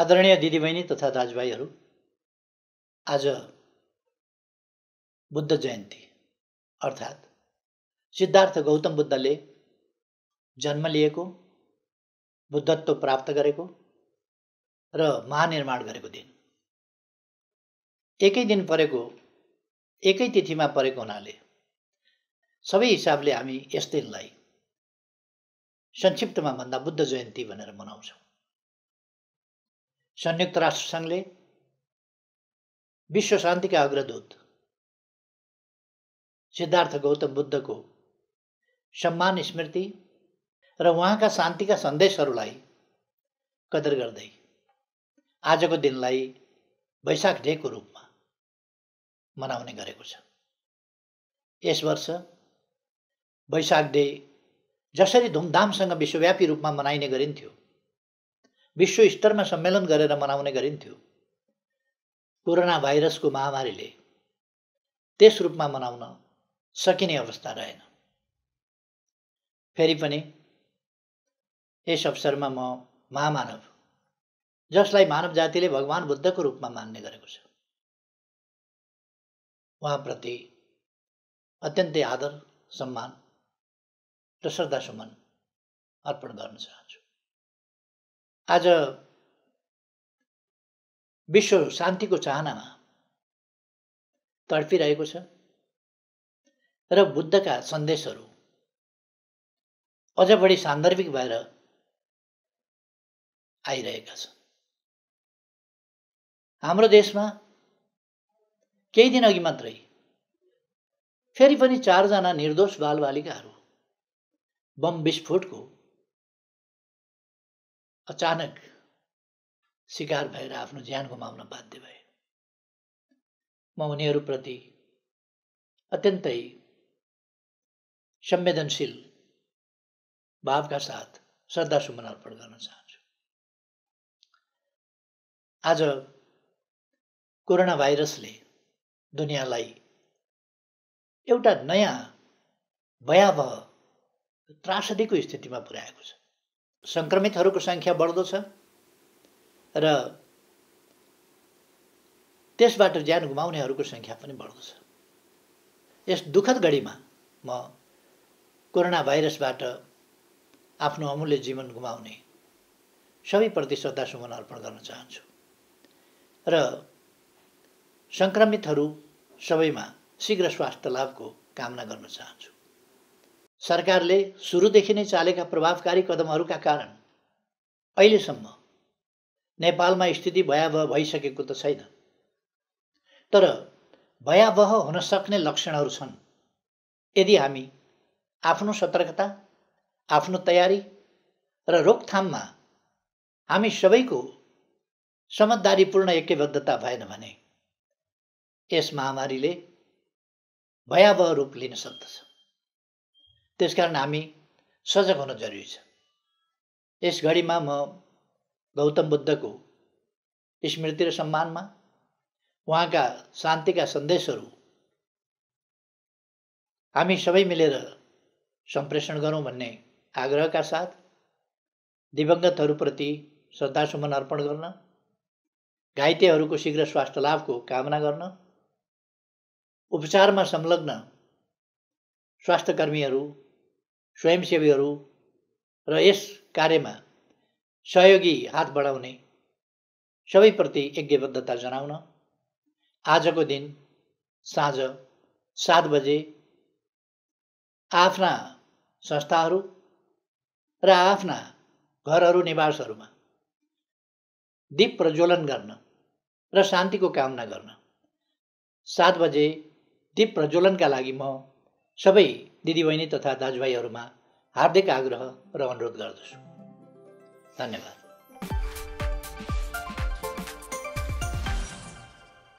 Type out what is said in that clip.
आदरणीय दिदीबहिनी तथा दाजुभाइहरू आज बुद्ध जयन्ती अर्थात् सिद्धार्थ गौतम बुद्धले जन्म लिएको बुद्धत्व प्राप्त गरेको र महानिर्माण गरेको दिन एकै दिन परेको एकै तिथिमा परेको हुनाले सबै हिसाबले हामी यस दिनलाई संक्षिप्तमा भन्दा बुद्ध जयन्ती भनेर मनाउँछौँ संयुक्त राष्ट्रसङ्घले विश्व शान्तिका अग्रदूत सिद्धार्थ गौतम बुद्धको सम्मान स्मृति र उहाँका शान्तिका सन्देशहरूलाई कदर गर्दै आजको दिनलाई वैशाख डेको रूपमा मनाउने गरेको छ यस वर्ष वैशाख डे जसरी धुमधामसँग विश्वव्यापी रूपमा मनाइने गरिन्थ्यो विश्व स्तरमा सम्मेलन गरेर मनाउने गरिन्थ्यो कोरोना भाइरसको महामारीले त्यस रूपमा मनाउन सकिने अवस्था रहेन फेरि पनि यस अवसरमा म महामानव जसलाई मानव जातिले भगवान् बुद्धको रूपमा मान्ने गरेको छ उहाँप्रति अत्यन्तै आदर सम्मान र श्रद्धासुमन अर्पण गर्न चाहन्छु आज विश्व शान्तिको चाहनामा तडपिरहेको छ र बुद्धका सन्देशहरू अझ बढी सान्दर्भिक भएर आइरहेका छन् हाम्रो देशमा केही दिन अघि मात्रै फेरि पनि चारजना निर्दोष बालबालिकाहरू बम विस्फोटको अचानक शिकार भएर आफ्नो ज्यान गुमाउन बाध्य भए म उनीहरूप्रति अत्यन्तै संवेदनशील भावका साथ श्रद्धासुमन अर्पण गर्न चाहन्छु आज कोरोना भाइरसले दुनियाँलाई एउटा नयाँ भयावह त्रासदीको स्थितिमा पुर्याएको छ सङ्क्रमितहरूको सङ्ख्या बढ्दो छ र त्यसबाट ज्यान गुमाउनेहरूको सङ्ख्या पनि बढ्दो छ यस दुःखद घडीमा म कोरोना भाइरसबाट आफ्नो अमूल्य जीवन गुमाउने सबैप्रति श्रद्धासुमन अर्पण गर्न चाहन्छु र सङ्क्रमितहरू सबैमा शीघ्र स्वास्थ्य लाभको कामना गर्न चाहन्छु सरकारले सुरुदेखि नै चालेका प्रभावकारी कदमहरूका कारण अहिलेसम्म नेपालमा स्थिति भयावह भइसकेको त छैन तर भयावह हुन सक्ने लक्षणहरू छन् यदि हामी आफ्नो सतर्कता आफ्नो तयारी र रोकथाममा हामी सबैको समझदारीपूर्ण एकैबद्धता भएन भने यस महामारीले भयावह रूप लिन सक्दछ त्यसकारण हामी सजग हुन जरुरी छ यस घडीमा म गौतम बुद्धको स्मृति र सम्मानमा उहाँका शान्तिका सन्देशहरू हामी सबै मिलेर सम्प्रेषण गरौँ भन्ने आग्रहका साथ दिवङ्गतहरूप्रति श्रद्धासुमन अर्पण गर्न घाइतेहरूको शीघ्र स्वास्थ्य लाभको कामना गर्न उपचारमा संलग्न स्वास्थ्यकर्मीहरू स्वयंसेवीहरू र यस कार्यमा सहयोगी हात बढाउने सबैप्रति यज्ञबद्धता जनाउन आजको दिन साँझ सात बजे आफ्ना संस्थाहरू र आफ्ना घरहरू निवासहरूमा दीप प्रज्वलन गर्न र शान्तिको कामना गर्न सात बजे दीप प्रज्वलनका लागि म सबै दिदीबहिनी तथा दाजुभाइहरूमा हार्दिक आग्रह र अनुरोध गर्दछु धन्यवाद